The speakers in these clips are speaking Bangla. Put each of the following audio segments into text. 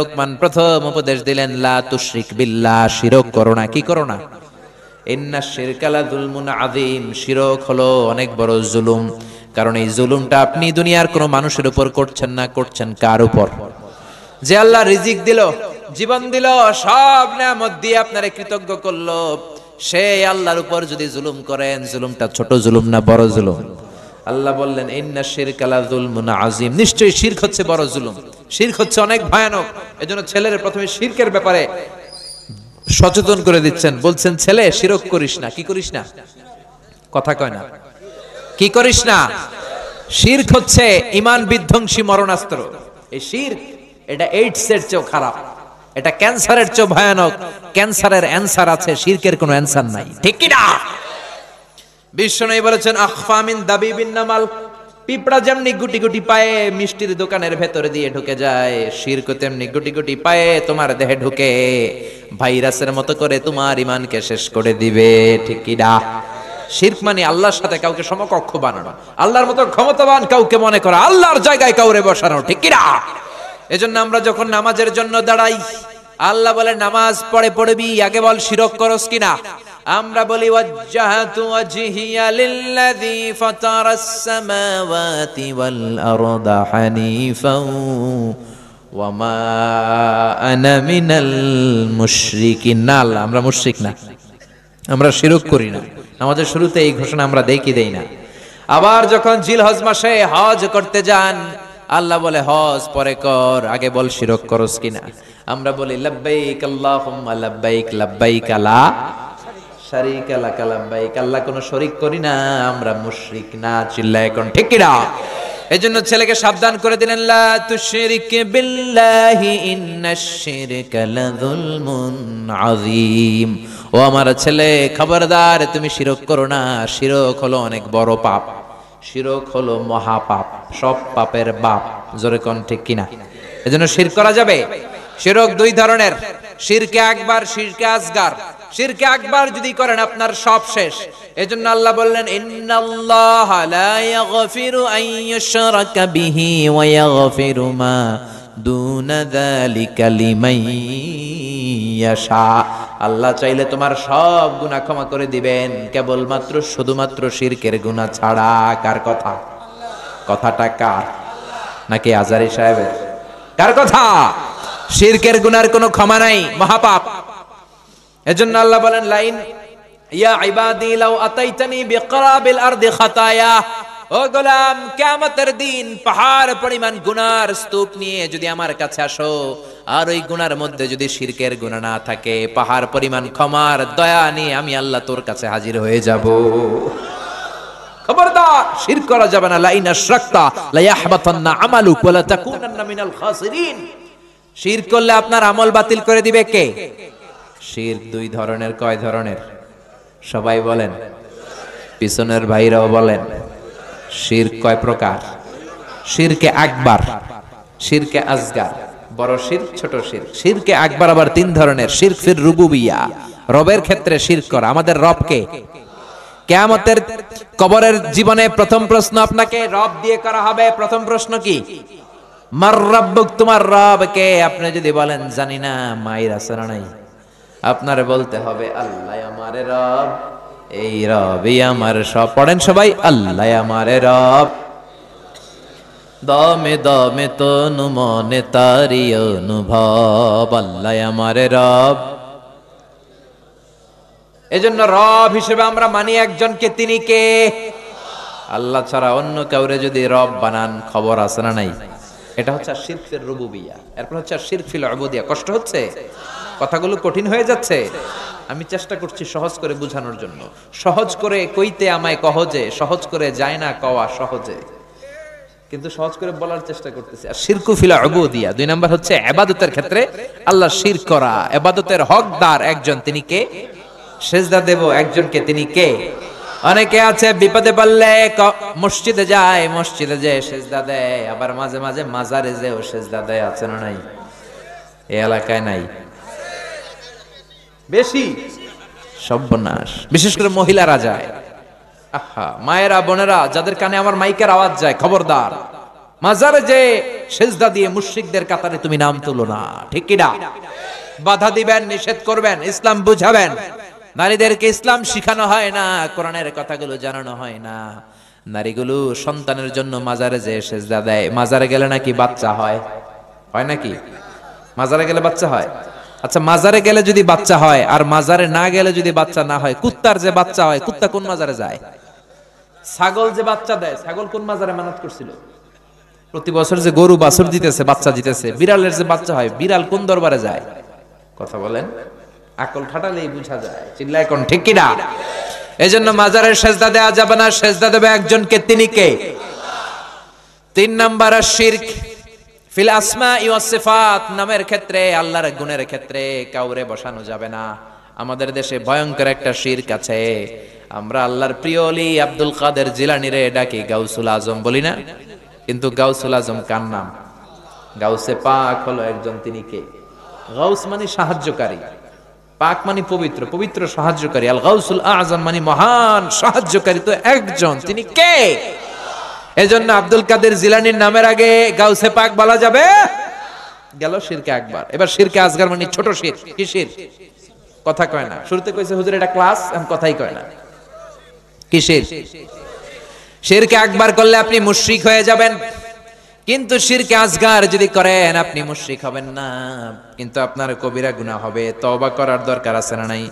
লোকমান প্রথম উপদেশ দিলেন লা তুশরিক বিল্লাহ শিরক কি যুলমুন আযীম শিরক হলো অনেক বড় জুলুম কারণ এই জুলুমটা আপনি দুনিয়ার কোনো মানুষের উপর করছেন না করছেন কার উপর যে আল্লাহ রিজিক দিল জীবন দিল সব নেয়ামত দিয়ে আপনারে কৃতজ্ঞ করলো সেই আল্লাহর উপর যদি জুলুম করেন জুলুমটা ছোট জুলুম না বড় জুলুম আল্লাহ বললেন ইন্না কালা যুলমুন আযীম নিশ্চয়ই শিরক হচ্ছে বড় জুলুম শির্ক হচ্ছে অনেক ভয়ানক এজন্য ছেলের প্রথমে শির্কের ব্যাপারে সচেতন করে দিচ্ছেন বলছেন ছেলে শিরক করিস না কি করিস না কথা কয় না কি করিস না শির্ক হচ্ছে ইমান বিধ্বংসী মরণাস্ত্র এই শির্ক এটা এইডস এর চেয়েও খারাপ এটা ক্যান্সারের চেয়ে ভয়ানক ক্যান্সারের অ্যান্সার আছে শির্কের কোনো অ্যান্সার নাই ঠিক কি না বিশ্বনবী বলেছেন আখফামিন দাবিবিন নামাল পিঁপড়া যেমনি গুটি গুটি পায়ে মিষ্টির দোকানের ভেতরে দিয়ে ঢুকে যায় শিরক তেমনি গুটি গুটি পায়ে তোমার দেহে ঢুকে ভাইরাসের মতো করে তোমার ইমানকে শেষ করে দিবে ঠিকই না শির্ক মানে আল্লাহর সাথে কাউকে সমকক্ষ বানানো আল্লাহর মতো ক্ষমতাবান কাউকে মনে করা আল্লাহর জায়গায় কাউরে বসানো ঠিক না এজন্য আমরা যখন নামাজের জন্য দাঁড়াই আল্লাহ বলে নামাজ পড়ে পড়বি আগে বল শিরক করস কিনা আমরা বলি ওয়াজ্জাহাতু ওয়াজহিয়া লিল্লাযী ফাতারাস সামাওয়াতি ওয়াল আরদা হানিফাও ওয়া মা আনা মিনাল মুশরিকিন না আমরা মুশরিক না আমরা শিরক করি না আমাদের শুরুতে এই ঘোষণা আমরা দেখি কি দেই না আবার যখন জিলহজ মাসে হজ করতে যান আল্লাহ বলে হজ পরে কর আগে বল শিরক করস কিনা আমরা বলি লাব্বাইক আল্লাহুম্মা লাব্বাইক লাব্বাইক লা কালাম ভাই আল্লাহ কোনো শরিক করি না আমরা মুশরিক না ঠিক এই জন্য ছেলেকে সাবধান করে দিলেন ও আমার ছেলে খবরদার তুমি শিরক করো না শিরক হলো অনেক বড় পাপ শিরক হলো মহাপাপ সব পাপের বাপ জোরে কোন ঠিক কিনা এজন্য শির করা যাবে শিরক দুই ধরনের শিরকে একবার শিরকে আজগার শিরকে একবার যদি করেন আপনার সব শেষ এজন্য আল্লাহ বললেন ইন্নাল্লাহা লা ইয়াগফিরু আন বিহি ওয়া ইয়াগফিরু মা দুনা যালিকা লিমান ইয়াশা আল্লাহ চাইলে তোমার সব গুনাহ ক্ষমা করে দিবেন কেবলমাত্র শুধুমাত্র শিরকের গুনাহ ছাড়া কার কথা কথাটা কার নাকি আজারি সাহেবের কার কথা শিরকের গুনার কোনো ক্ষমা নাই মহাপাপ এজন্য আল্লাহ বলেন লাইন ইয়া ইবাদি লাউ আতাইতানি বিকরাবিল আরদি খাতায়া ও গোলাম কিয়ামতের দিন পাহাড় পরিমাণ গুনার স্তূপ নিয়ে যদি আমার কাছে আসো আর ওই গুনার মধ্যে যদি শিরকের গুণা না থাকে পাহাড় পরিমাণ ক্ষমার দয়া নিয়ে আমি আল্লাহ তোর কাছে হাজির হয়ে যাব খবরদার শির করা যাবে না লাইন লাইনা শাক্তা লাইয়াহবাতান্না আমালুক ওয়ালা তাকুনান্না মিনাল খাসিরিন শির করলে আপনার আমল বাতিল করে দিবে কে শির দুই ধরনের কয় ধরনের সবাই বলেন পিছনের ভাইরাও বলেন শির কয় প্রকার শিরকে আকবার শিরকে আজগার বড় শির ছোট শির শিরকে আকবার আবার তিন ধরনের শির ফির রুবুবিয়া রবের ক্ষেত্রে শির করা আমাদের রবকে কেয়ামতের কবরের জীবনে প্রথম প্রশ্ন আপনাকে রব দিয়ে করা হবে প্রথম প্রশ্ন কি মার রব্বুক তোমার রব কে আপনি যদি বলেন জানি না মায়ের আসারা নাই আপনার বলতে হবে আল্লাহ আমারে রব এই রবি আমার সব পড়েন সবাই আল্লাহ আমারে রব দমে দমে তনু মনে তারি অনুভব আল্লাহ আমারে রব এজন্য রব হিসেবে আমরা মানি একজনকে তিনি কে আল্লাহ ছাড়া অন্য কাউরে যদি রব বানান খবর আছে না নাই এটা হচ্ছে শিরফের রুবুবিয়া এরপর হচ্ছে শিরফিল অবদিয়া কষ্ট হচ্ছে কথাগুলো কঠিন হয়ে যাচ্ছে আমি চেষ্টা করছি সহজ করে বুঝানোর জন্য সহজ করে কইতে আমায় কহজে সহজ করে যায় না কওয়া সহজে কিন্তু সহজ করে বলার চেষ্টা করতেছি আর শিরকু ফিলা উবুদিয়া দুই নাম্বার হচ্ছে আবাদতের ক্ষেত্রে আল্লাহ শির করা আবাদতের হকদার একজন তিনি কে সেজদা দেব একজনকে তিনি কে অনেকে আছে বিপদে পড়লে মসজিদে যায় মসজিদে যে সেজদা দেয় আবার মাঝে মাঝে মাজারে ও সেজদা দেয় আছে না নাই এই এলাকায় নাই বেশি সর্বনাশ বিশেষ করে মহিলারা যায় আহা মায়েরা বোনেরা যাদের কানে আমার মাইকের আওয়াজ যায় খবরদার মাজারে যে সেজদা দিয়ে মুশ্রিকদের কাতারে তুমি নাম তুলো না ঠিক কি বাধা দিবেন নিষেধ করবেন ইসলাম বুঝাবেন নারীদেরকে ইসলাম শিখানো হয় না কোরআনের কথাগুলো জানানো হয় না নারীগুলো সন্তানের জন্য মাজারে যে সেজদা দেয় মাজারে গেলে নাকি বাচ্চা হয় হয় নাকি মাজারে গেলে বাচ্চা হয় আচ্ছা মাজারে গেলে যদি বাচ্চা হয় আর মাজারে না গেলে যদি বাচ্চা না হয় কুত্তার যে বাচ্চা হয় কুত্তা কোন মাজারে যায় ছাগল যে বাচ্চা দেয় ছাগল কোন মাজারে মানত করছিল প্রতি বছর যে গরু বাছুর দিতেছে বাচ্চা দিতেছে বিড়ালের যে বাচ্চা হয় বিড়াল কোন দরবারে যায় কথা বলেন আকল ঠাটালেই বুঝা যায় চিল্লায় কোন ঠিক কিনা এই জন্য মাজারের সেজদা দেওয়া যাবে না সেজদা দেবে একজনকে তিনি কে তিন নাম্বার শিরক ফিল আসমা ইউসিফাত নামের ক্ষেত্রে আল্লাহর গুণের ক্ষেত্রে কাউরে বসানো যাবে না আমাদের দেশে ভয়ঙ্কর একটা শিরক আছে আমরা আল্লাহর প্রিয়লি আব্দুল কাদের জিলানিরে ডাকি গাউসুল আজম বলি না কিন্তু গাউসুল আজম কার নাম গাউসে পাক হলো একজন তিনি কে গাউস মানে সাহায্যকারী পাক মানে পবিত্র পবিত্র সাহায্যকারী আল গাউসুল আজম মানে মহান সাহায্যকারী তো একজন তিনি কে এজন্য আব্দুল কাদের জিলানির নামের আগে গাউসে পাক বলা যাবে গেল শিরকে একবার এবার শিরকে আজগার মানে ছোট শির কি শির কথা কয় না শুরুতে কইছে হুজুর এটা ক্লাস এখন কথাই কয় না কি শির শিরকে একবার করলে আপনি মুশরিক হয়ে যাবেন কিন্তু শিরকে আজগার যদি করেন আপনি মুশরিক হবেন না কিন্তু আপনার কবিরা গুনাহ হবে তওবা করার দরকার আছে না নাই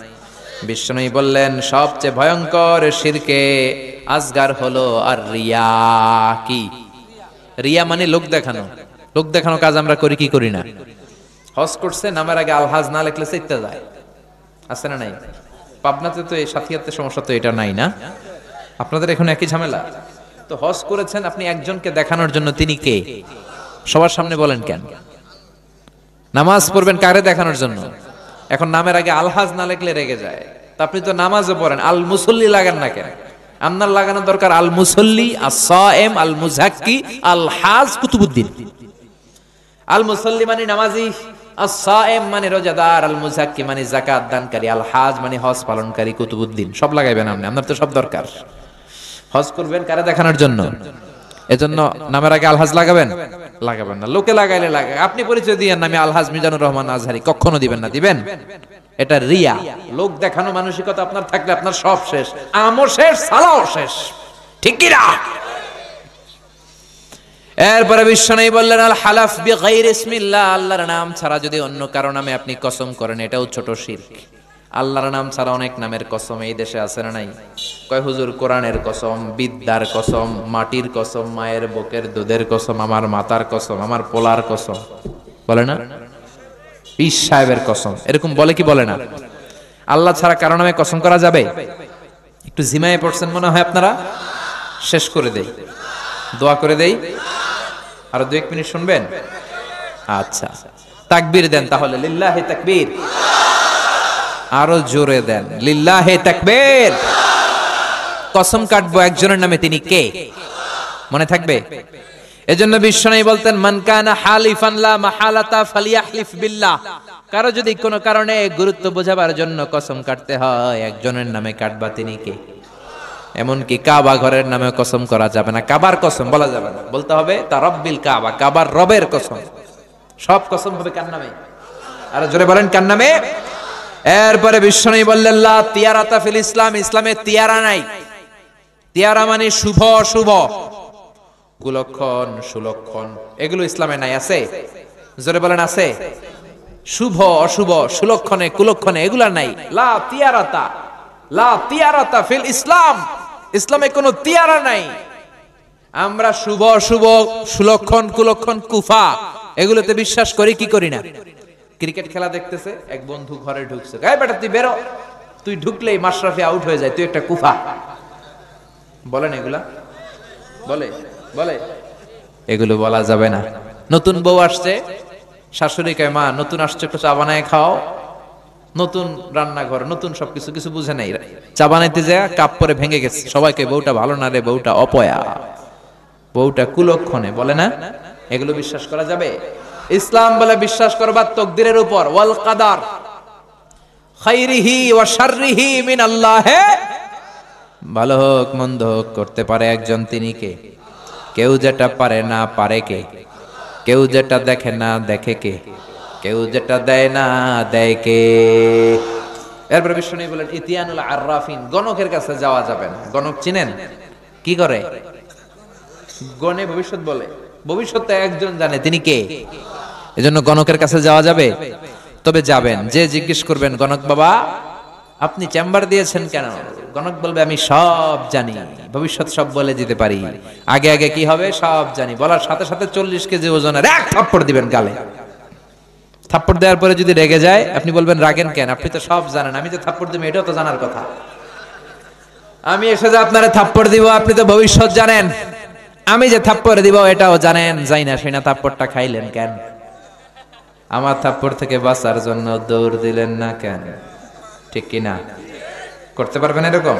বিষ্ণুই বললেন সবচেয়ে ভয়ঙ্কর শিরকে আজগার হলো আর রিয়া কি রিয়া মানে লোক দেখানো লোক দেখানো কাজ আমরা করি কি করি না হজ করছে নামের আগে আলহাজ না লেখলে সেটা যায় আছে না নাই পাবনাতে তো এই সাথিয়াতে সমস্যা তো এটা নাই না আপনাদের এখন একই ঝামেলা তো হজ করেছেন আপনি একজনকে দেখানোর জন্য তিনি কে সবার সামনে বলেন কেন নামাজ পড়বেন কারে দেখানোর জন্য এখন নামের আগে আলহাজ না লেখলে রেগে যায় তা আপনি তো নামাজও পড়েন আল মুসল্লি লাগান না কেন আপনার লাগানো দরকার আল মুসল্লি আসাম আল মুজাক্কি আল হাজ কুতুবুদ্দিন আল মুসল্লি মানে নামাজি আসাম মানে রোজাদার আল মুজাক্কি মানে জাকাত দানকারী আল হাজ মানে হজ পালনকারী কুতুবুদ্দিন সব লাগাইবেন আপনি আপনার তো সব দরকার হজ করবেন কারা দেখানোর জন্য এজন্য নামের আগে আলহাজ লাগাবেন লাগাবেন না লোকে লাগাইলে লাগা আপনি পরিচয় দিয়ে আমি আলহাজ মিজানুর রহমান আজহারি কখনো দিবেন না দিবেন এটা রিয়া লোক দেখানো মানসিকতা আপনার থাকলে আপনার সব শেষ আমো শেষ সালাও শেষ ঠিক কি না এরপরে বিশ্ব নেই বললেন আল হালাফ বি গাইর ইসমিল্লাহ আল্লাহর নাম ছাড়া যদি অন্য কারো নামে আপনি কসম করেন এটাও ছোট শিরক আল্লাহর নাম ছাড়া অনেক নামের কসম এই দেশে আছে না নাই কয় হুজুর কোরআনের কসম বিদ্যার কসম মাটির কসম মায়ের বুকের দুধের কসম আমার মাতার কসম আমার পোলার কসম বলে না পিস সাহেবের কসম এরকম বলে কি বলে না আল্লাহ ছাড়া কারো নামে কসম করা যাবে একটু জিমায় পড়ছেন মনে হয় আপনারা শেষ করে দেই দোয়া করে দেই আর দু এক মিনিট শুনবেন আচ্ছা তাকবীর দেন তাহলে লিল্লাহি তাকবীর আল্লাহ আরো জোরে দেন লিল্লাহে তাকবীর কসম কাটবো একজনের নামে তিনি কে মনে থাকবে এজন্য বিশ্বনাই বলতেন মানকানা হালিফান লা মাহালাতা ফালিয়াহলিফ বিল্লাহ কারো যদি কোনো কারণে গুরুত্ব বোঝাবার জন্য কসম কাটতে হয় একজনের নামে কাটবা তিনি কে এমনকি কাবা ঘরের নামে কসম করা যাবে না কাবার কসম বলা যাবে না বলতে হবে তা রব্বিল কাবা কাবার রবের কসম সব কসম হবে কার নামে আর জোরে বলেন কার নামে এরপরে বিশ্বনী বললেন লা তিয়ারা তাফিল ইসলাম ইসলামে তিয়ারা নাই তিয়ারা মানে শুভ অশুভ কুলক্ষণ সুলক্ষণ এগুলো ইসলামে নাই আছে জোরে বলেন আছে শুভ অশুভ সুলক্ষণে কুলক্ষণে এগুলা নাই লা তিয়ারাতা লা তিয়ারাতা ফিল ইসলাম ইসলামে কোনো তিয়ারা নাই আমরা শুভ অশুভ সুলক্ষণ কুলক্ষণ কুফা এগুলোতে বিশ্বাস করি কি করি না ক্রিকেট খেলা দেখতেছে এক বন্ধু ঘরে ঢুকছে গায়ে বেটা তুই বেরো তুই ঢুকলেই মাশরাফি আউট হয়ে যায় তুই একটা কুফা বলেন এগুলা বলে বলে এগুলো বলা যাবে না নতুন বউ আসছে শাশুড়ি কে মা নতুন আসছে একটু চা বানায় খাও নতুন রান্নাঘর নতুন সবকিছু কিছু বুঝে নাই চা বানাইতে যায় কাপ পরে ভেঙে গেছে সবাইকে বউটা ভালো না রে বউটা অপয়া বউটা কুলক্ষণে বলে না এগুলো বিশ্বাস করা যাবে ইসলাম বলে বিশ্বাস করবার তকদিরের উপর ওয়াল কাদার খাইরিহি ওয়া শাররিহি মিন আল্লাহ ভালো হোক মন্দ হোক করতে পারে একজন তিনি কে কেউ যেটা পারে না পারে কে কেউ যেটা দেখে না দেখে কে কেউ যেটা দেয় না দেয় কে এরপরে বিষ্ণু বলেন ইতিয়ানুল আররাফিন গণকের কাছে যাওয়া যাবে না গণক চিনেন কি করে গণে ভবিষ্যৎ বলে ভবিষ্যতে একজন জানে তিনি কে এজন্য গণকের কাছে যাওয়া যাবে তবে যাবেন যে জিজ্ঞেস করবেন গণক বাবা আপনি চেম্বার দিয়েছেন কেন গণক বলবে আমি সব জানি ভবিষ্যৎ সব বলে দিতে পারি আগে আগে কি হবে সব জানি বলার সাথে সাথে চল্লিশ কেজি ওজনের এক থাপ্পড় দিবেন গালে থাপ্পড় দেওয়ার পরে যদি রেগে যায় আপনি বলবেন রাগেন কেন আপনি তো সব জানেন আমি তো থাপ্পড় দিবেন এটাও তো জানার কথা আমি এসে যে আপনারা থাপ্পড় দিব আপনি তো ভবিষ্যৎ জানেন আমি যে থাপ্পড় দিব এটাও জানেন যাই না না থাপ্পড়টা খাইলেন কেন আমার থাপ্পড় থেকে বাঁচার জন্য দৌড় দিলেন না কেন ঠিক কিনা করতে পারবেন এরকম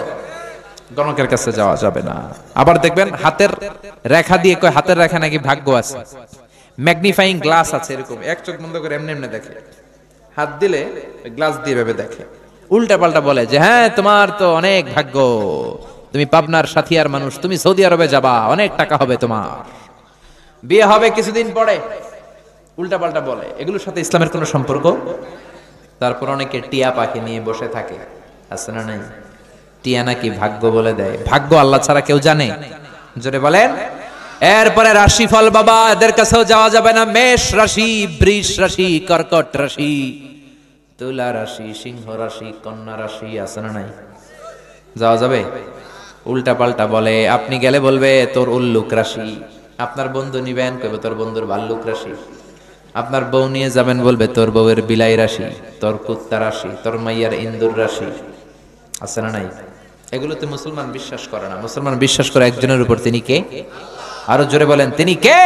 গণকের কাছে যাওয়া যাবে না আবার দেখবেন হাতের রেখা দিয়ে কয় হাতের রেখা নাকি ভাগ্য আছে ম্যাগনিফাইং গ্লাস আছে এরকম এক চোখ বন্ধ করে এমনি এমনি দেখে হাত দিলে গ্লাস দিয়ে ভেবে দেখে উল্টা পাল্টা বলে যে হ্যাঁ তোমার তো অনেক ভাগ্য তুমি পাবনার সাথিয়ার মানুষ তুমি সৌদি আরবে যাবা অনেক টাকা হবে তোমার বিয়ে হবে কিছুদিন পরে উল্টাপাল্টা বলে এগুলোর সাথে ইসলামের কোনো সম্পর্ক তারপর অনেকে টিয়া পাখি নিয়ে বসে থাকে আছে না নাই টিয়া নাকি ভাগ্য বলে দেয় ভাগ্য আল্লাহ ছাড়া কেউ জানে জোরে বলেন এরপরে ফল বাবা এদের কাছেও যাওয়া যাবে না মেষ রাশি বৃষ রাশি কর্কট রাশি তুলা রাশি সিংহ রাশি কন্যা রাশি আছে না নাই যাওয়া যাবে উল্টা পাল্টা বলে আপনি গেলে বলবে তোর উল্লুক রাশি আপনার বন্ধু নিবেন কবে তোর বন্ধুর ভাল্লুক রাশি আপনার বউ নিয়ে যাবেন বলবে তোর বউয়ের বিলাই রাশি তোর কুত্তা রাশি তোর মাইয়ার ইন্দুর রাশি আছে না নাই এগুলোতে মুসলমান বিশ্বাস করে না মুসলমান বিশ্বাস করে একজনের উপর তিনি কে আরো জোরে বলেন তিনি কে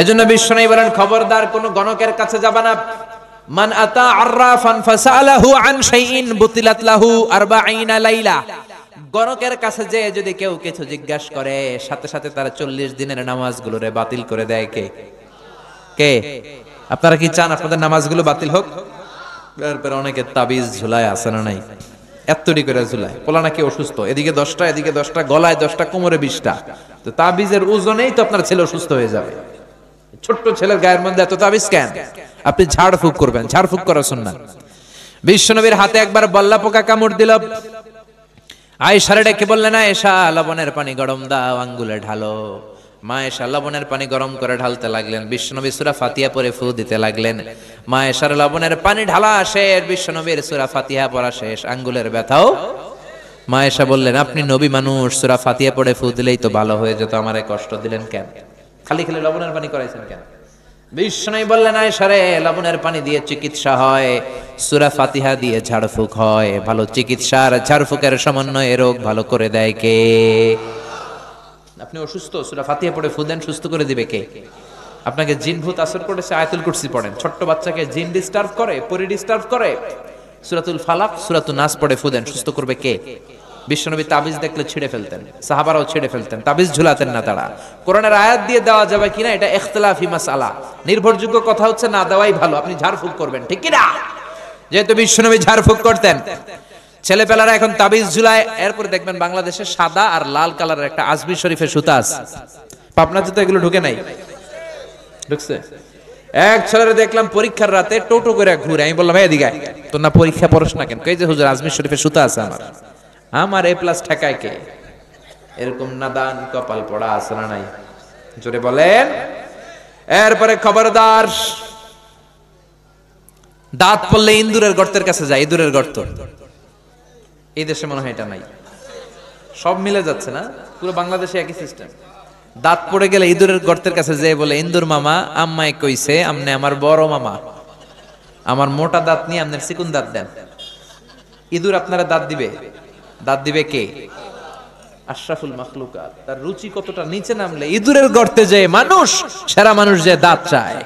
এজন্য বিশ্ব নাই বলেন খবরদার কোন গণকের কাছে যাবা না মান আতা আররাফান ফাসালাহু আন শাইইন বুতিলাত লাহু 40 লাইলা গণকের কাছে যে যদি কেউ কিছু জিজ্ঞাসা করে সাথে সাথে তারা চল্লিশ দিনের নামাজগুলোরে বাতিল করে দেয় কে কে আপনারা কি চান আপনাদের নামাজগুলো বাতিল হোক অনেকে তাবিজ ঝুলায় আসে না নাই এতটি করে ঝুলায় পোলা নাকি অসুস্থ এদিকে দশটা এদিকে দশটা গলায় দশটা কোমরে বিশটা তো তাবিজের ওজনেই তো আপনার ছেলে অসুস্থ হয়ে যাবে ছোট্ট ছেলের গায়ের মধ্যে এত তাবিজ কেন আপনি ঝাড়ফুঁক করবেন ঝাড়ফুঁক করা শুননা বিশ্বনবীর হাতে একবার বল্লা পোকা কামড় দিল আয়সারে ডেকে বললেন আয়সা লবণের পানি গরম দাও আঙ্গুলে ঢালো মা এসা লবণের পানি গরম করে ঢালতে লাগলেন বিশ্বনবী সুরা ফাতিয়া পরে ফু দিতে লাগলেন মা এসার লবণের পানি ঢালা আসে বিশ্বনবীর সুরা ফাতিয়া পরা শেষ আঙ্গুলের ব্যথাও মা এসা বললেন আপনি নবী মানুষ সুরা ফাতিয়া পরে ফু দিলেই তো ভালো হয়ে যেত আমার কষ্ট দিলেন কেন খালি খালি লবণের পানি করাইছেন কেন বিষ্ণু বললেন আয়সারে লবণের পানি দিয়ে চিকিৎসা হয় সুরা ফাতিহা দিয়ে ঝাড়ফুক হয় ভালো চিকিৎসার ঝাড়ফুকের সমন্বয়ে রোগ ভালো করে দেয় কে আপনি অসুস্থ সুরা ফাতিয়া পড়ে ফুদেন সুস্থ করে দিবে কে আপনাকে জিন ভূত আসর করেছে আয়াতুল কুরসি পড়েন ছোট্ট বাচ্চাকে জিন ডিস্টার্ব করে পরি ডিস্টার্ব করে সুরাতুল ফালাক সুরাতুল নাস পড়ে ফুদেন সুস্থ করবে কে বিশ্বনবী তাবিজ দেখলে ছিঁড়ে ফেলতেন সাহাবারাও ছিঁড়ে ফেলতেন তাবিজ ঝুলাতেন না তারা কোরআনের আয়াত দিয়ে দেওয়া যাবে কিনা এটা এখতলাফি মাসালা নির্ভরযোগ্য কথা হচ্ছে না দেওয়াই ভালো আপনি ঝাড়ফুঁক করবেন ঠিক কিনা যেহেতু বিশ্বনবী ঝাড়ফুঁক করতেন ছেলেপেলারা এখন তাবিজ ঝুলায় এরপর দেখবেন বাংলাদেশে সাদা আর লাল কালারের একটা আজমি শরীফের সুতা আছে পাবনা জুতো এগুলো ঢুকে নাই ঢুকছে এক ছেলেরে দেখলাম পরীক্ষার রাতে টোটো করে ঘুরে আমি বললাম এদিকে তোর না পরীক্ষা পড়স না কেন কই যে হুজুর আজমির শরীফের সুতা আছে আমার আমার এ প্লাস ঠেকায় কে এরকম নাদান কপাল পড়া আছে না নাই জোরে বলেন এরপরে খবরদার দাঁত পড়লে ইন্দুরের গর্তের কাছে যায় ইঁদুরের গর্ত এই দেশে মনে হয় এটা নাই সব মিলে যাচ্ছে না পুরো বাংলাদেশে একই সিস্টেম দাঁত পড়ে গেলে ইঁদুরের গর্তের কাছে যেয়ে বলে ইন্দুর মামা আম্মায় কইছে আমনে আমার বড় মামা আমার মোটা দাঁত নিয়ে আপনার সিকুন দাঁত দেন ইঁদুর আপনারা দাঁত দিবে দাঁত দিবে কে আশরাফুল মাখলুকাত তার রুচি কতটা নিচে নামলে ইঁদুরের গর্তে যে মানুষ সেরা মানুষ যে দাঁত চায়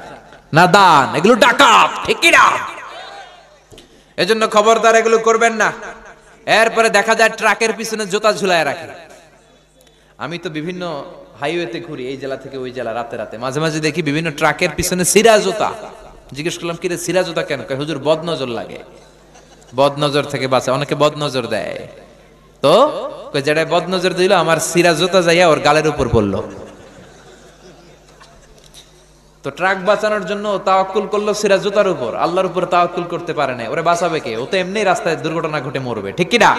না দান এগুলো ডাকাত না এজন্য খবরদার এগুলো করবেন না এরপরে দেখা যায় ট্রাকের পিছনে জোতা ঝুলায় রাখে আমি তো বিভিন্ন হাইওয়েতে ঘুরি এই জেলা থেকে ওই জেলা রাতে রাতে মাঝে মাঝে দেখি বিভিন্ন ট্রাকের পিছনে সিরা জোতা জিজ্ঞেস করলাম কিরে সিরা জোতা কেন হুজুর বদনজর লাগে বদনজর থেকে বাঁচে অনেকে বদনজর দেয় তো যেটা বদনজর দিল আমার সিরা জোতা যাইয়া ওর গালের উপর পড়লো তো ট্রাক বাঁচানোর জন্য তাওয়াক্কুল করলো সিরাজুতার উপর আল্লাহর উপর তাওয়াক্কুল করতে পারে না ওরে বাঁচাবে কে ও তো এমনি রাস্তায় দুর্ঘটনা ঘটে মরবে ঠিক কি না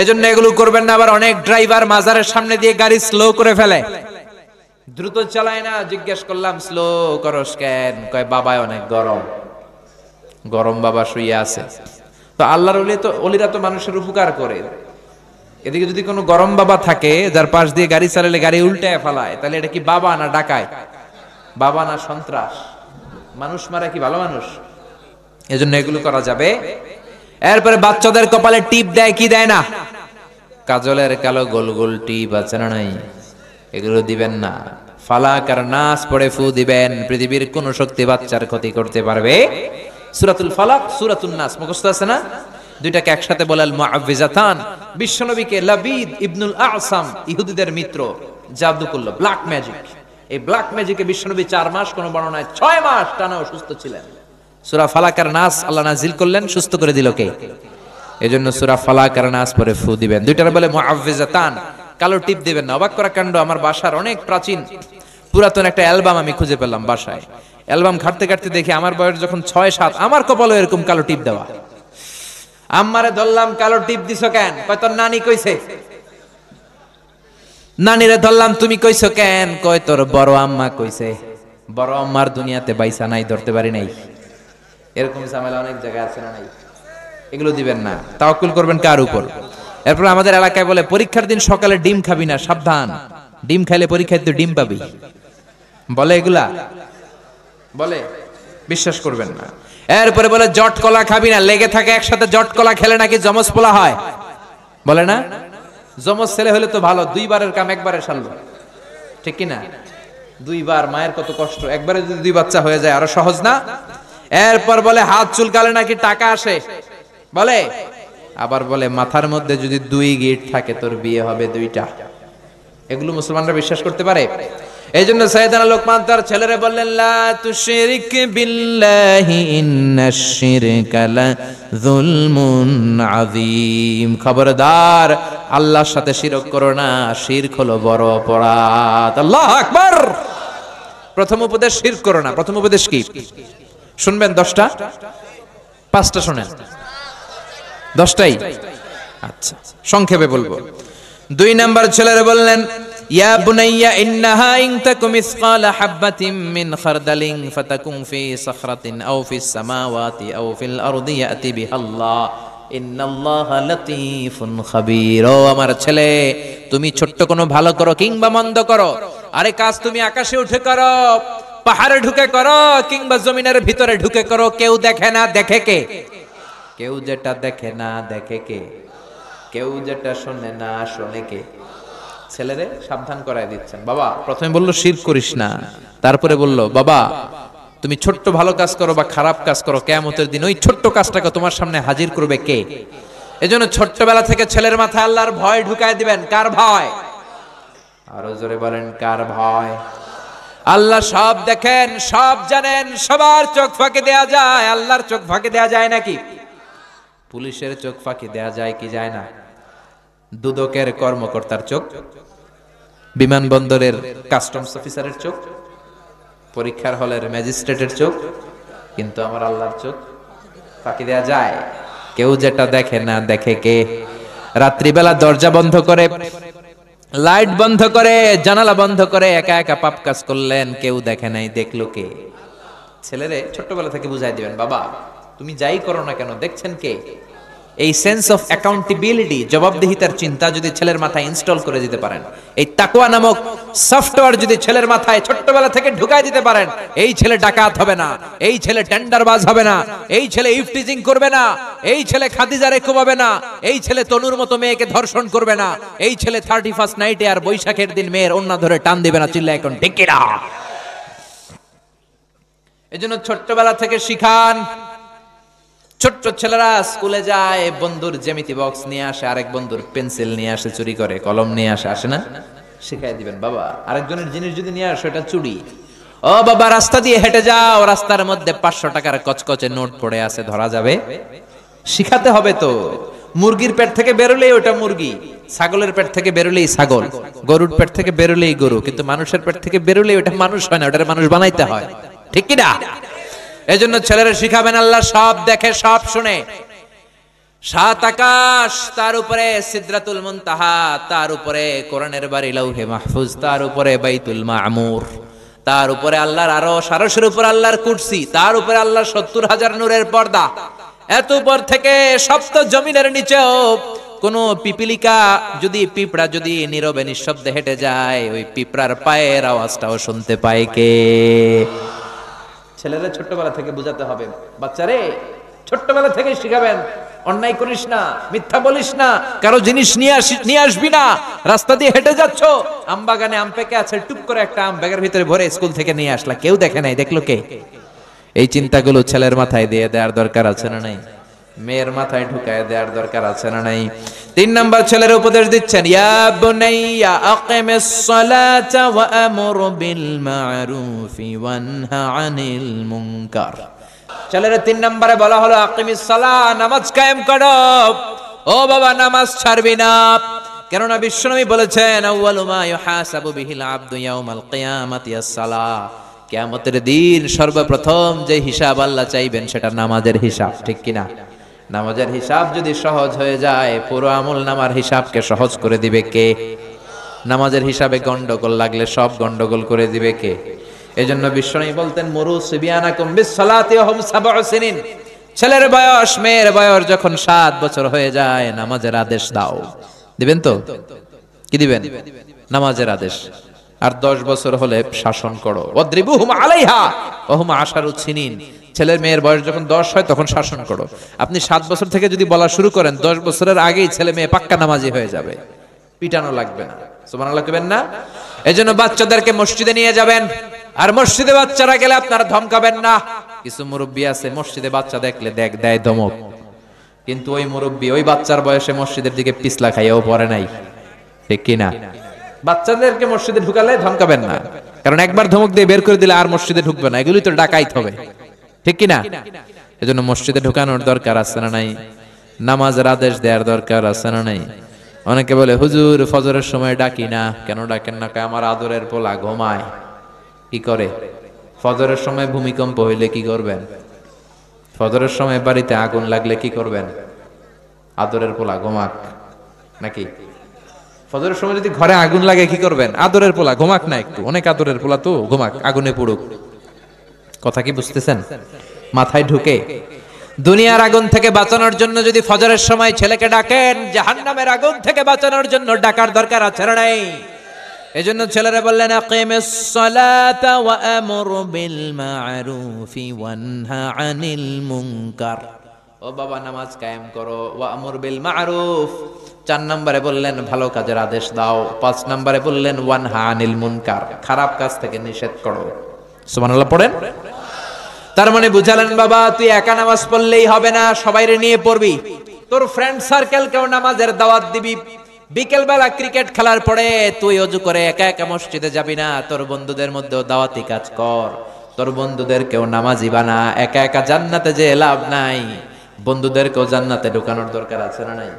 এজন্য এগুলো করবেন না আবার অনেক ড্রাইভার মাজারের সামনে দিয়ে গাড়ি স্লো করে ফেলে দ্রুত চালায় না জিজ্ঞেস করলাম স্লো করস কেন কয় বাবায় অনেক গরম গরম বাবা শুয়ে আছে তো আল্লাহর ওলি তো অলিরা তো মানুষের উপকার করে এদিকে যদি কোনো গরম বাবা থাকে যার পাশ দিয়ে গাড়ি চালালে গাড়ি উল্টায় ফেলায় তাহলে এটা কি বাবা না ডাকায় বাবা না সন্ত্রাস মানুষ মারা কি ভালো মানুষ এজন্য এগুলো করা যাবে এরপরে বাচ্চাদের কপালে টিপ দেয় কি দেয় না কাজলের কালো গোল গোল টিপ আছে না নাই এগুলো দিবেন না ফালাক আর নাস পড়ে ফু দিবেন পৃথিবীর কোন শক্তি বাচ্চার ক্ষতি করতে পারবে সুরাতুল ফালাক সুরাতুল নাস মুখস্থ আছে না দুইটাকে একসাথে বলেন মুআফিজাতান বিশ্বনবীকে লাবিদ ইবনুল আসাম ইহুদিদের মিত্র জাদু করলো ব্ল্যাক ম্যাজিক এই ব্ল্যাক ম্যাজিকে বিশ্বনবী চার মাস কোনো বর্ণনায় ছয় মাস টানা অসুস্থ ছিলেন সুরা ফালাকার নাস আল্লাহ নাজিল করলেন সুস্থ করে দিল কে এই জন্য সুরা ফালাকার নাস পরে ফু দিবেন দুইটার বলে মুআফিজাতান কালো টিপ দিবেন অবাক করা কাণ্ড আমার বাসার অনেক প্রাচীন পুরাতন একটা অ্যালবাম আমি খুঁজে পেলাম বাসায় অ্যালবাম ঘাটতে ঘাটতে দেখি আমার বয়স যখন ছয় সাত আমার কপালও এরকম কালো টিপ দেওয়া আমারে ধরলাম কালো টিপ দিছ কেন কয় তোর নানি কইছে নানিরে ধরলাম তুমি কইছো কেন কয় তোর বড় আম্মা কইছে বড় আম্মার দুনিয়াতে বাইসা নাই ধরতে পারি নাই এরকম ঝামেলা অনেক জায়গায় আছে না নাই এগুলো দিবেন না তাওকুল করবেন কার উপর এরপর আমাদের এলাকায় বলে পরীক্ষার দিন সকালে ডিম খাবি না সাবধান ডিম খাইলে পরীক্ষায় তো ডিম পাবি বলে এগুলা বলে বিশ্বাস করবেন না এরপরে বলে জট কলা খাবি না লেগে থাকে একসাথে জট কলা খেলে নাকি জমজ পোলা হয় বলে না জমজ ছেলে হলে তো ভালো দুইবারের কাম একবারে সারলো ঠিক না দুইবার মায়ের কত কষ্ট একবারে যদি দুই বাচ্চা হয়ে যায় আরো সহজ না এরপর বলে হাত চুলকালে নাকি টাকা আসে বলে আবার বলে মাথার মধ্যে যদি দুই গিট থাকে তোর বিয়ে হবে দুইটা এগুলো মুসলমানরা বিশ্বাস করতে পারে এই জন্য সৈয়দানা লোকমান তার ছেলেরে বললেন লা তুশরিক বিল্লাহি ইন্নাশ শিরকা লা যুলমুন আযীম খবরদার আল্লাহর সাথে শিরক করো না শিরক হলো বড় অপরাধ আল্লাহু আকবার প্রথম উপদেশ শিরক করো না প্রথম উপদেশ কি শুনবেন 10টা পাঁচটা শুনেন 10টাই আচ্ছা সংক্ষেপে বলবো দুই নাম্বার ছেলেরে বললেন ইয়া বুনাইয়া ইন্নাহা ইন তাকুম ইসকালা হাববাতিন মিন খারদালিন ফাতাকুন ফি সাখরাতিন আও ফিস সামাওয়াতি আও ফিল আরদি ইয়াতি বিহাল্লাহ ইন্নাল্লাহা লাতীফুন খাবীর ও আমার ছেলে তুমি ছোট্ট কোনো ভালো করো কিংবা মন্দ করো আরে কাজ তুমি আকাশে উঠে করো পাহাড়ে ঢুকে করো কিংবা জমিনের ভিতরে ঢুকে করো কেউ দেখে না দেখে কে কেউ যেটা দেখে না দেখে কে কেউ যেটা শোনে না শোনে কে ছেলেরে সাবধান করাই দিচ্ছেন বাবা প্রথমে বললো শির করিস না তারপরে বললো বাবা তুমি ছোট্ট ভালো কাজ করো বা খারাপ কাজ করো কেমতের দিন ওই ছোট্ট কাজটাকে তোমার সামনে হাজির করবে কে এজন্য ছোট্টবেলা থেকে ছেলের মাথায় আল্লাহর ভয় ঢুকায় দিবেন কার ভয় আরো জোরে বলেন কার ভয় আল্লাহ সব দেখেন সব জানেন সবার চোখ ফাঁকে দেয়া যায় আল্লাহর চোখ ফাঁকে দেয়া যায় নাকি পুলিশের চোখ ফাঁকে দেয়া যায় কি যায় না দুদকের কর্মকর্তার চোখ বিমানবন্দরের কাস্টমস অফিসারের চোখ পরীক্ষার হলের ম্যাজিস্ট্রেটের চোখ কিন্তু আমার আল্লাহর চোখ ফাঁকি দেয়া যায় কেউ যেটা দেখে না দেখে কে রাত্রিবেলা দরজা বন্ধ করে লাইট বন্ধ করে জানালা বন্ধ করে একা একা পাপ কাজ করলেন কেউ দেখে নাই দেখলো কে ছেলেরে ছোট্টবেলা থেকে বুঝাই দিবেন বাবা তুমি যাই করো না কেন দেখছেন কে এই সেন্স অফ অ্যাকাউন্টেবিলিটি জবাবদিহিতার চিন্তা যদি ছেলের মাথায় ইনস্টল করে দিতে পারেন এই তাকুয়া নামক সফটওয়্যার যদি ছেলের মাথায় ছোট্টবেলা থেকে ঢুকাই দিতে পারেন এই ছেলে ডাকাত হবে না এই ছেলে টেন্ডারবাজ হবে না এই ছেলে ইফটিজিং করবে না এই ছেলে খাদিজারে হবে না এই ছেলে তনুর মতো মেয়েকে ধর্ষণ করবে না এই ছেলে থার্টি ফার্স্ট নাইটে আর বৈশাখের দিন মেয়ের অন্য ধরে টান দিবে না চিল্লা এখন ঠিক না এজন্য ছোট্টবেলা থেকে শিখান ছোট্ট ছেলেরা স্কুলে যায় বন্ধুর জ্যামিতি বক্স নিয়ে আসে আরেক বন্ধুর পেন্সিল নিয়ে আসে চুরি করে কলম নিয়ে আসে আসে না শিখাই দিবেন বাবা আরেকজনের জিনিস যদি নিয়ে আসে এটা চুরি ও বাবা রাস্তা দিয়ে হেঁটে যাও রাস্তার মধ্যে পাঁচশো টাকার কচকচে নোট পড়ে আছে ধরা যাবে শিখাতে হবে তো মুরগির পেট থেকে বেরোলেই ওটা মুরগি ছাগলের পেট থেকে বেরোলেই ছাগল গরুর পেট থেকে বেরোলেই গরু কিন্তু মানুষের পেট থেকে বেরোলেই ওটা মানুষ হয় না ওটার মানুষ বানাইতে হয় ঠিক কিনা এজন্য ছেলেরা শিখাবেন আল্লাহ সব দেখে সব শুনে সাত আকাশ তার উপরে সিদ্রাতুল মুনতাহা তার উপরে কোরআনের বাড়ি লৌহে মাহফুজ তার উপরে বাইতুল মামুর তার উপরে আল্লাহর আরো সারসের উপরে আল্লাহর কুর্সি তার উপরে আল্লাহ সত্তর হাজার নূরের পর্দা এত উপর থেকে সপ্ত জমিনের নিচেও কোন পিপিলিকা যদি পিঁপড়া যদি নীরবে নিঃশব্দে হেঁটে যায় ওই পিঁপড়ার পায়ের আওয়াজটাও শুনতে পায় কে ছেলেরা ছোটবেলা থেকে বুঝাতে হবে বাচ্চারে ছোট্টবেলা থেকে শিখাবেন অন্যায় করিস না মিথ্যা বলিস না কারো জিনিস নিয়ে আসবি না রাস্তা দিয়ে হেঁটে যাচ্ছ আম বাগানে আম পেকে আছে টুপ করে একটা আম ব্যাগের ভিতরে ভরে স্কুল থেকে নিয়ে আসলা কেউ দেখে নাই দেখলো কে এই চিন্তাগুলো ছেলের মাথায় দিয়ে দেওয়ার দরকার আছে না নাই মেয়ের মাথায় ঢুকায় দেওয়ার দরকার আছে না নাই তিন নাম্বার ছেলের উপদেশ দিচ্ছেন বিল আনিল ছেলের তিন নম্বরে বলা হলো নামাজ কায়েম করো ও বাবা নামাজ ছাড়বি না কেননা বিশ্বনবী বলেছেন আউয়ালু দিন সর্বপ্রথম যে হিসাব আল্লাহ চাইবেন সেটা নামাজের হিসাব ঠিক কিনা না নামাজের হিসাব যদি সহজ হয়ে যায় পুরো আমল নামার হিসাবকে সহজ করে দিবে কে নামাজের হিসাবে গন্ডগোল লাগলে সব গন্ডগোল করে দিবে কে এই জন্য বিশ্বনী বলতেন মরু সিবিয়ানা সালাতি ছেলের বয়স মেয়ের বয়স যখন সাত বছর হয়ে যায় নামাজের আদেশ দাও দিবেন তো কি দিবেন নামাজের আদেশ আর দশ বছর হলে শাসন করো অদ্রিবু হুম আলাইহা আশারু ছিনিন ছেলের মেয়ের বয়স যখন দশ হয় তখন শাসন করো আপনি সাত বছর থেকে যদি বলা শুরু করেন দশ বছরের আগেই ছেলে মেয়ে পাক্কা নামাজি হয়ে যাবে পিটানো লাগবে না সুমান লাগবেন না এই জন্য বাচ্চাদেরকে মসজিদে নিয়ে যাবেন আর মসজিদে বাচ্চারা গেলে আপনারা ধমকাবেন না কিছু মুরব্বী আছে মসজিদে বাচ্চা দেখলে দেখ দেয় ধমক কিন্তু ওই মুরব্বী ওই বাচ্চার বয়সে মসজিদের দিকে পিছলা খাইয়াও পড়ে নাই ঠিক কিনা বাচ্চাদেরকে মসজিদে ঢুকালে ধমকাবেন না কারণ একবার ধমক দিয়ে বের করে দিলে আর মসজিদে ঢুকবে না এগুলি তো ডাকাইত হবে ঠিক কিনা এজন্য মসজিদে ঢুকানোর দরকার আছে না নাই নামাজের আদেশ দেওয়ার দরকার আছে না নাই অনেকে বলে হুজুর ফজরের সময় ডাকি না কেন ডাকেন না আমার আদরের পোলা ঘুমায় কি করে ফজরের সময় ভূমিকম্প হইলে কি করবেন ফজরের সময় বাড়িতে আগুন লাগলে কি করবেন আদরের পোলা ঘুমাক নাকি ফজরের সময় যদি ঘরে আগুন লাগে কি করবেন আদরের পোলা ঘুমাক না একটু অনেক আদরের পোলা তো ঘুমাক আগুনে পড়ুক কথা কি বুঝতেছেন মাথায় ঢুকে দুনিয়ার আগুন থেকে বাঁচানোর জন্য যদি ফজরের সময় ছেলেকে ডাকেন জাহান নামের আগুন থেকে বাঁচানোর জন্য ডাকার দরকার আছে না নাই এজন্য ছেলেরা বললেন আকিমিস সালাতা ওয়া আমর বিল মারুফি ওয়ানহা আনিল মুনকার ও বাবা নামাজ কায়েম করো ওয়া আমর বিল মারুফ চার নম্বরে বললেন ভালো কাজের আদেশ দাও পাঁচ নম্বরে বললেন ওয়ানহা আনিল মুনকার খারাপ কাজ থেকে নিষেধ করো সুবহানাল্লাহ পড়েন তার মানে বুঝালেন বাবা তুই একা নামাজ পড়লেই হবে না সবাইরে নিয়ে পড়বি তোর ফ্রেন্ড সার্কেল কেউ নামাজের দাওয়াত দিবি বিকেলবেলা ক্রিকেট খেলার পরে তুই অজু করে একা একা মসজিদে যাবি না তোর বন্ধুদের মধ্যেও দাওয়াতি কাজ কর তোর বন্ধুদের কেউ নামাজি বানা একা একা জান্নাতে যে লাভ নাই বন্ধুদের কেউ জান্নাতে ঢুকানোর দরকার আছে না নাই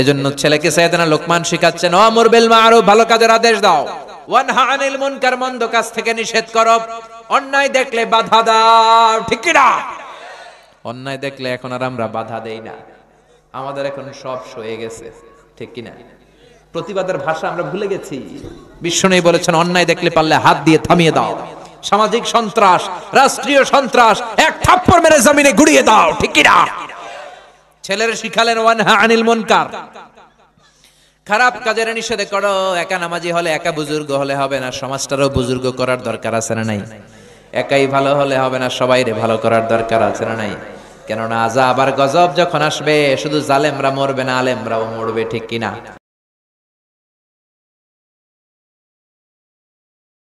এজন্য ছেলেকে সাইদানা লোকমান শিখাচ্ছেন ও মোর বেলমা আরো ভালো কাজের আদেশ দাও ওয়ানহা আনিল মুনকার মন্দ কাজ থেকে নিষেধ করো অন্যায় দেখলে বাধা দাও ঠিক কি না অন্যায় দেখলে এখন আর আমরা বাধা দেই না আমাদের এখন সব সয়ে গেছে ঠিক কি না প্রতিবাদের ভাষা আমরা ভুলে গেছি বিশ্ব নেই বলেছেন অন্যায় দেখলে পারলে হাত দিয়ে থামিয়ে দাও সামাজিক সন্ত্রাস রাষ্ট্রীয় সন্ত্রাস এক থাপ্পড় মেরে জমিনে গুড়িয়ে দাও ঠিক কি না ছেলের শিখালেন ওয়ানহা আনিল মুনকার খারাপ কাজের নিষেধে করো একা নামাজি হলে একা বুজুর্গ হলে হবে না সমাজটারও বুজুর্গ করার দরকার আছে না নাই একাই ভালো হলে হবে না সবাই রে ভালো করার দরকার আছে না নাই কেননা আজা আবার গজব যখন আসবে শুধু জালেমরা মরবে না আলেমরাও মরবে ঠিক কিনা